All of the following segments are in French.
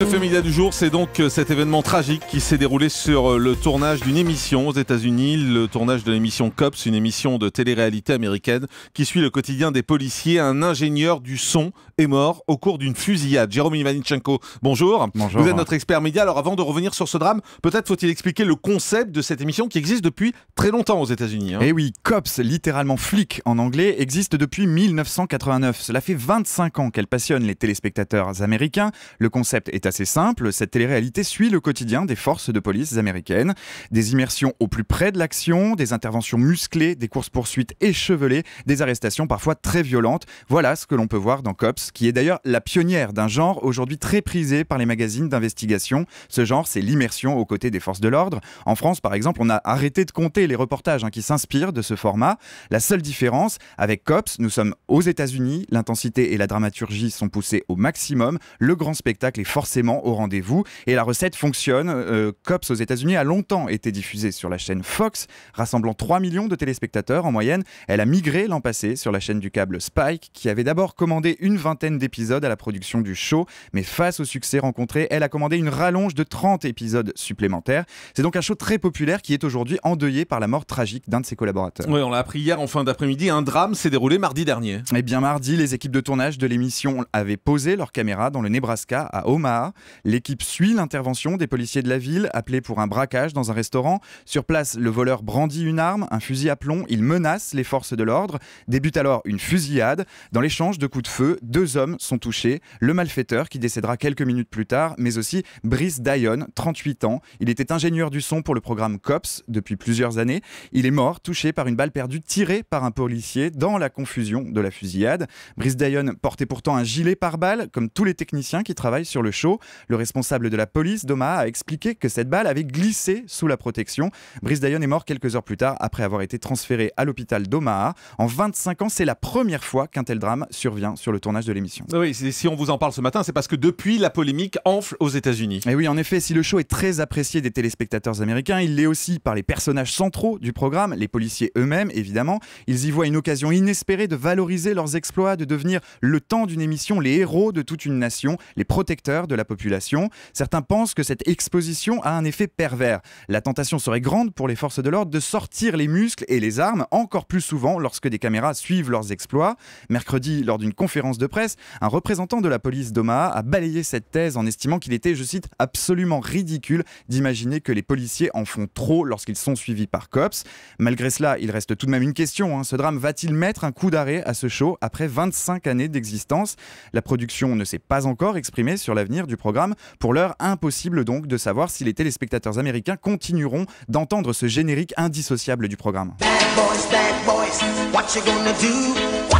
Le média du jour, c'est donc euh, cet événement tragique qui s'est déroulé sur euh, le tournage d'une émission aux États-Unis, le tournage de l'émission COPS, une émission de télé-réalité américaine qui suit le quotidien des policiers. Un ingénieur du son est mort au cours d'une fusillade. Jérôme Ivanichenko, bonjour. Bonjour. Vous êtes notre expert média. Alors avant de revenir sur ce drame, peut-être faut-il expliquer le concept de cette émission qui existe depuis très longtemps aux États-Unis. Hein. Eh Et oui, COPS, littéralement flic en anglais, existe depuis 1989. Cela fait 25 ans qu'elle passionne les téléspectateurs américains. Le concept est assez simple. Cette télé-réalité suit le quotidien des forces de police américaines. Des immersions au plus près de l'action, des interventions musclées, des courses-poursuites échevelées, des arrestations parfois très violentes. Voilà ce que l'on peut voir dans COPS qui est d'ailleurs la pionnière d'un genre aujourd'hui très prisé par les magazines d'investigation. Ce genre, c'est l'immersion aux côtés des forces de l'ordre. En France, par exemple, on a arrêté de compter les reportages hein, qui s'inspirent de ce format. La seule différence, avec COPS, nous sommes aux États-Unis, l'intensité et la dramaturgie sont poussées au maximum, le grand spectacle est forcément au rendez-vous et la recette fonctionne. Euh, COPS aux États-Unis a longtemps été diffusée sur la chaîne Fox, rassemblant 3 millions de téléspectateurs en moyenne. Elle a migré l'an passé sur la chaîne du câble Spike, qui avait d'abord commandé une vingtaine d'épisodes à la production du show, mais face au succès rencontré, elle a commandé une rallonge de 30 épisodes supplémentaires. C'est donc un show très populaire qui est aujourd'hui endeuillé par la mort tragique d'un de ses collaborateurs. Oui, on l'a appris hier en fin d'après-midi, un drame s'est déroulé mardi dernier. Eh bien mardi, les équipes de tournage de l'émission avaient posé leurs caméras dans le Nebraska à Omaha. L'équipe suit l'intervention des policiers de la ville appelés pour un braquage dans un restaurant. Sur place, le voleur brandit une arme, un fusil à plomb, il menace les forces de l'ordre. Débute alors une fusillade. Dans l'échange de coups de feu, deux deux hommes sont touchés, le malfaiteur qui décédera quelques minutes plus tard, mais aussi Brice Dayon, 38 ans. Il était ingénieur du son pour le programme COPS depuis plusieurs années. Il est mort, touché par une balle perdue tirée par un policier dans la confusion de la fusillade. Brice Dayon portait pourtant un gilet par balles comme tous les techniciens qui travaillent sur le show. Le responsable de la police d'Omaha a expliqué que cette balle avait glissé sous la protection. Brice Dayon est mort quelques heures plus tard après avoir été transféré à l'hôpital d'Omaha. En 25 ans, c'est la première fois qu'un tel drame survient sur le tournage de de l'émission. Oui, si on vous en parle ce matin, c'est parce que depuis, la polémique enfle aux États-Unis. Et oui, en effet, si le show est très apprécié des téléspectateurs américains, il l'est aussi par les personnages centraux du programme, les policiers eux-mêmes, évidemment. Ils y voient une occasion inespérée de valoriser leurs exploits, de devenir le temps d'une émission les héros de toute une nation, les protecteurs de la population. Certains pensent que cette exposition a un effet pervers. La tentation serait grande pour les forces de l'ordre de sortir les muscles et les armes encore plus souvent lorsque des caméras suivent leurs exploits. Mercredi, lors d'une conférence de presse, un représentant de la police d'Omaha a balayé cette thèse en estimant qu'il était, je cite, absolument ridicule d'imaginer que les policiers en font trop lorsqu'ils sont suivis par cops. Malgré cela, il reste tout de même une question. Hein. Ce drame va-t-il mettre un coup d'arrêt à ce show après 25 années d'existence La production ne s'est pas encore exprimée sur l'avenir du programme. Pour l'heure, impossible donc de savoir si les téléspectateurs américains continueront d'entendre ce générique indissociable du programme. Bad boys, bad boys, what you gonna do?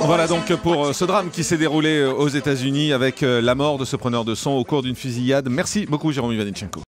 Voilà donc pour euh, ce drame qui s'est déroulé euh, aux États-Unis avec euh, la mort de ce preneur de son au cours d'une fusillade. Merci beaucoup, Jérôme Ivanitchenko.